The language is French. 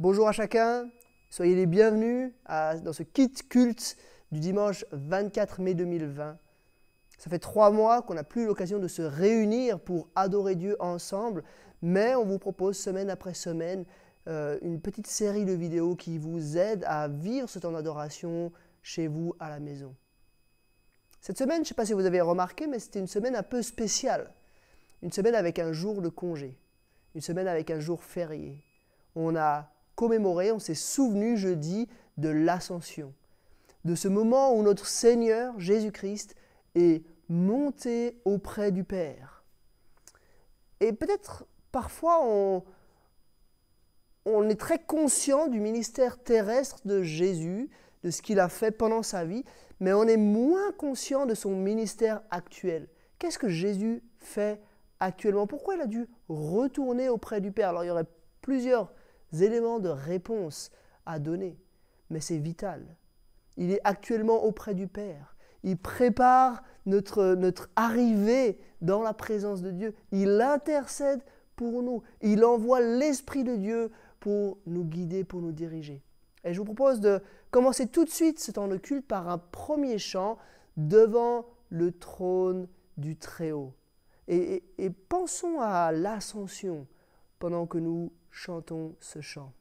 Bonjour à chacun, soyez les bienvenus dans ce kit culte du dimanche 24 mai 2020. Ça fait trois mois qu'on n'a plus l'occasion de se réunir pour adorer Dieu ensemble, mais on vous propose semaine après semaine euh, une petite série de vidéos qui vous aident à vivre ce temps d'adoration chez vous à la maison. Cette semaine, je ne sais pas si vous avez remarqué, mais c'était une semaine un peu spéciale. Une semaine avec un jour de congé, une semaine avec un jour férié. On a commémoré, on s'est souvenu jeudi de l'ascension, de ce moment où notre Seigneur Jésus-Christ est monté auprès du Père. Et peut-être parfois on, on est très conscient du ministère terrestre de Jésus, de ce qu'il a fait pendant sa vie, mais on est moins conscient de son ministère actuel. Qu'est-ce que Jésus fait actuellement Pourquoi il a dû retourner auprès du Père Alors il y aurait plusieurs éléments de réponse à donner, mais c'est vital. Il est actuellement auprès du Père. Il prépare notre, notre arrivée dans la présence de Dieu. Il intercède pour nous. Il envoie l'Esprit de Dieu pour nous guider, pour nous diriger. Et je vous propose de commencer tout de suite ce temps de culte par un premier chant devant le trône du Très-Haut. et pensons à l'ascension, pendant que nous chantons ce chant.